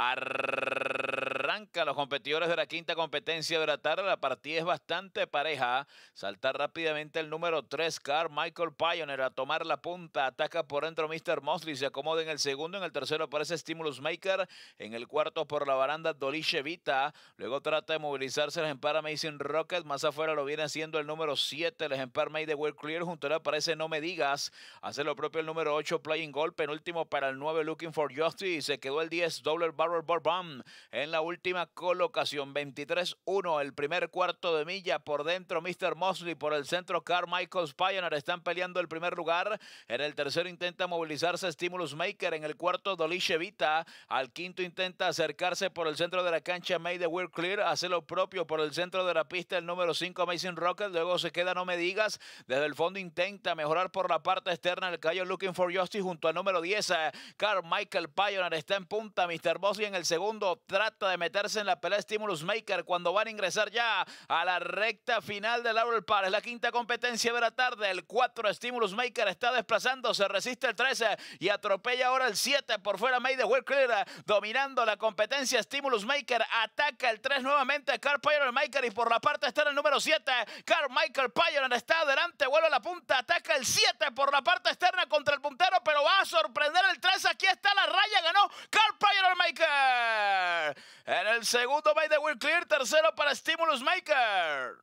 Arr- los competidores de la quinta competencia de la tarde. La partida es bastante pareja. Saltar rápidamente el número 3, Car Michael Pioneer, a tomar la punta. Ataca por dentro Mr. Mosley. Se acomoda en el segundo. En el tercero aparece Stimulus Maker. En el cuarto por la baranda Doliche Vita. Luego trata de movilizarse el ejemplar Amazing Rocket. Más afuera lo viene haciendo el número 7, el ejemplar Made the World Clear. Junto a aparece No Me Digas. Hace lo propio el número 8, Playing en Penúltimo para el 9, Looking for Justice. Se quedó el 10, Double Barrel Bomb, En la última colocación. 23-1 el primer cuarto de milla por dentro. Mr. Mosley por el centro. Carmichael Pioneer están peleando el primer lugar. En el tercero intenta movilizarse Stimulus Maker. En el cuarto Doliche Vita. Al quinto intenta acercarse por el centro de la cancha. May the We're Clear. Hace lo propio por el centro de la pista. El número 5 Mason Rocket. Luego se queda No Me Digas. Desde el fondo intenta mejorar por la parte externa. El callo Looking for Justice junto al número 10. Eh, Carmichael Pioneer está en punta. Mr. Mosley en el segundo trata de meter en la pelea de Stimulus Maker cuando van a ingresar ya a la recta final del Laurel Park. Es la quinta competencia de la tarde. El 4 Stimulus Maker está desplazando, se resiste el 13 y atropella ahora el 7 por fuera May de Clear dominando la competencia Stimulus Maker. Ataca el 3 nuevamente Carl el Maker y por la parte externa el número 7. Carl Michael Pioneer está adelante, vuelve a la punta, ataca el 7 por la parte externa contra el puntero, pero va a sorprender el 3. Aquí está la raya, ganó el segundo by The Will Clear, tercero para Stimulus Maker.